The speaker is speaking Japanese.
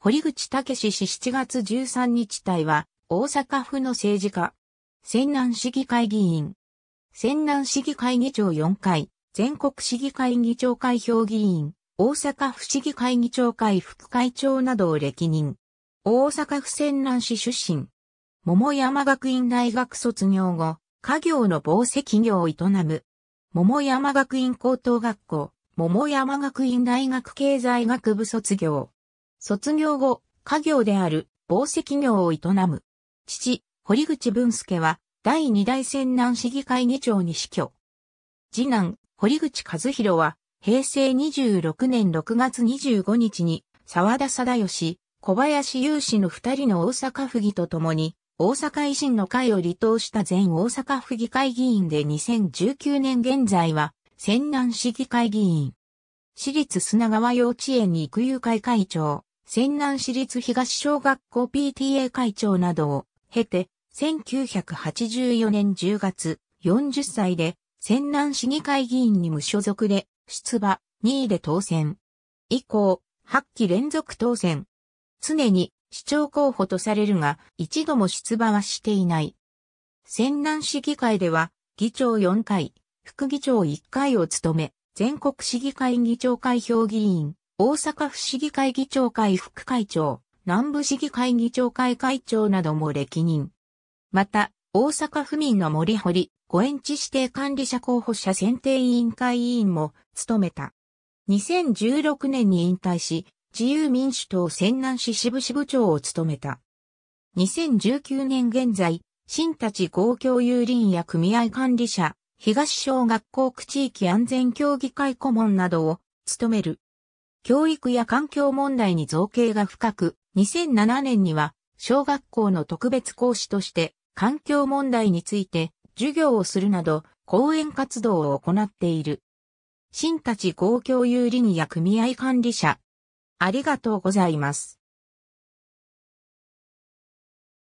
堀口武氏氏7月13日隊は、大阪府の政治家。泉南市議会議員。泉南市議会議長4回、全国市議会議長会評議員、大阪府市議会議長会副会長などを歴任。大阪府泉南市出身。桃山学院大学卒業後、家業の防績業を営む。桃山学院高等学校、桃山学院大学経済学部卒業。卒業後、家業である宝石業を営む。父、堀口文介は、第二代泉南市議会議長に死去。次男、堀口和弘は、平成26年6月25日に、沢田貞義、小林雄氏の二人の大阪府議と共に、大阪維新の会を離党した前大阪府議会議員で2019年現在は、泉南市議会議員。私立砂川幼稚園に育友会会長。泉南市立東小学校 PTA 会長などを経て、1984年10月、40歳で、泉南市議会議員に無所属で、出馬、2位で当選。以降、8期連続当選。常に市長候補とされるが、一度も出馬はしていない。泉南市議会では、議長4回、副議長1回を務め、全国市議会議長会評議員、大阪府市議会議長会副会長、南部市議会議長会会長なども歴任。また、大阪府民の森堀、ご園地指定管理者候補者選定委員会委員も務めた。2016年に引退し、自由民主党泉南市支部支部長を務めた。2019年現在、新立公共有林や組合管理者、東小学校区地域安全協議会顧問などを務める。教育や環境問題に造形が深く、2007年には小学校の特別講師として環境問題について授業をするなど講演活動を行っている。新立公共有理にや組合管理者。ありがとうございます。